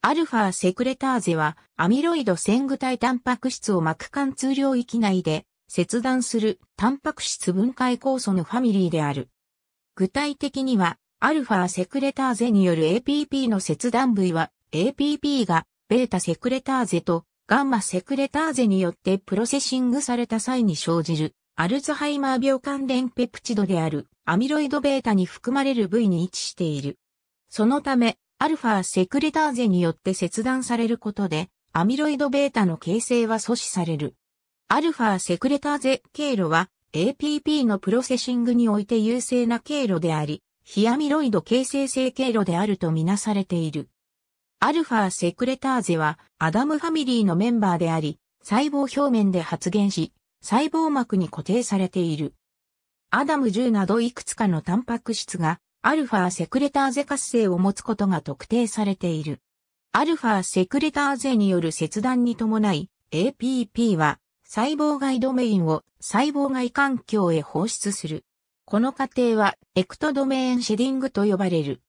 アルファセクレターゼはアミロイド線具体タンパク質を膜貫通領域内で切断するタンパク質分解酵素のファミリーである。具体的にはアルファセクレターゼによる APP の切断部位は APP がベータセクレターゼとガンマセクレターゼによってプロセッシングされた際に生じるアルツハイマー病関連ペプチドであるアミロイドベータに含まれる部位に位置している。そのためアルファセクレターゼによって切断されることで、アミロイド β の形成は阻止される。アルファセクレターゼ経路は APP のプロセッシングにおいて優勢な経路であり、非アミロイド形成性経路であるとみなされている。アルファセクレターゼはアダムファミリーのメンバーであり、細胞表面で発現し、細胞膜に固定されている。アダム10などいくつかのタンパク質がアルファセクレターゼ活性を持つことが特定されている。アルファセクレターゼによる切断に伴い、APP は細胞外ドメインを細胞外環境へ放出する。この過程はエクトドメインシェディングと呼ばれる。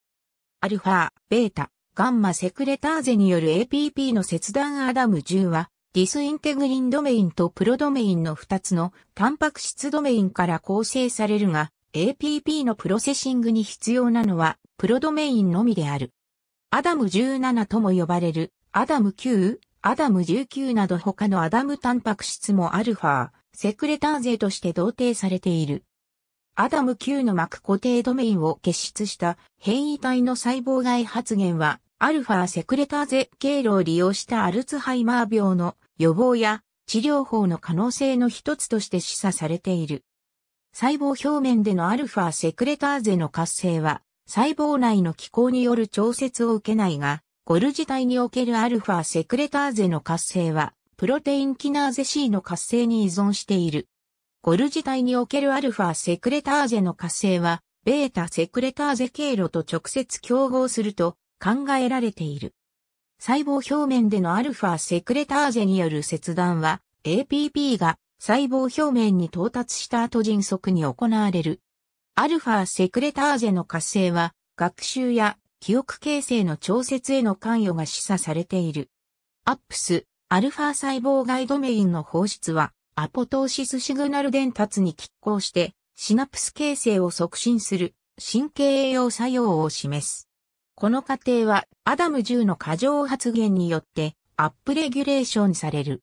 アルファ、ベータ、ガンマセクレターゼによる APP の切断アダム10は、ディスインテグリンドメインとプロドメインの2つのタンパク質ドメインから構成されるが、APP のプロセッシングに必要なのは、プロドメインのみである。アダム17とも呼ばれる、アダム9、アダム19など他のアダムタンパク質もアルファ、セクレターゼとして同定されている。アダム9の膜固定ドメインを結出した変異体の細胞外発現は、アルファセクレターゼ経路を利用したアルツハイマー病の予防や治療法の可能性の一つとして示唆されている。細胞表面でのアルファセクレターゼの活性は、細胞内の気候による調節を受けないが、ゴル自体におけるアルファセクレターゼの活性は、プロテインキナーゼ C の活性に依存している。ゴル自体におけるアルファセクレターゼの活性は、ベータセクレターゼ経路と直接競合すると考えられている。細胞表面でのアルファセクレターゼによる切断は、APP が細胞表面に到達した後迅速に行われる。アルファセクレターゼの活性は、学習や記憶形成の調節への関与が示唆されている。アップス、アルファ細胞外ドメインの放出は、アポトーシスシグナル伝達に拮抗して、シナプス形成を促進する神経栄養作用を示す。この過程は、アダム10の過剰発現によって、アップレギュレーションされる。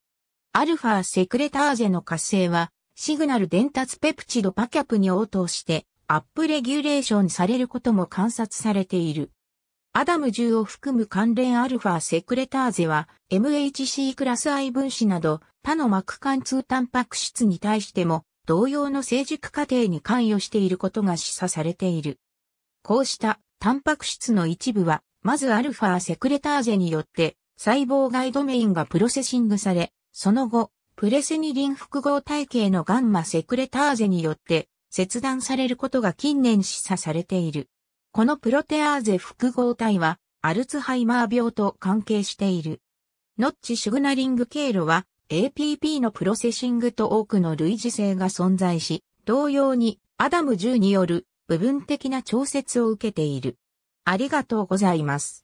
アルファセクレターゼの活性は、シグナル伝達ペプチドパキャプに応答して、アップレギュレーションされることも観察されている。アダム10を含む関連アルファセクレターゼは、MHC クラス I 分子など、他の膜貫通タンパク質に対しても、同様の成熟過程に関与していることが示唆されている。こうしたタンパク質の一部は、まずアルファセクレターゼによって細胞外ドメインがプロセシングされ、その後、プレセニリン複合体系のガンマセクレターゼによって切断されることが近年示唆されている。このプロテアーゼ複合体はアルツハイマー病と関係している。ノッチシグナリング経路は APP のプロセシングと多くの類似性が存在し、同様にアダム10による部分的な調節を受けている。ありがとうございます。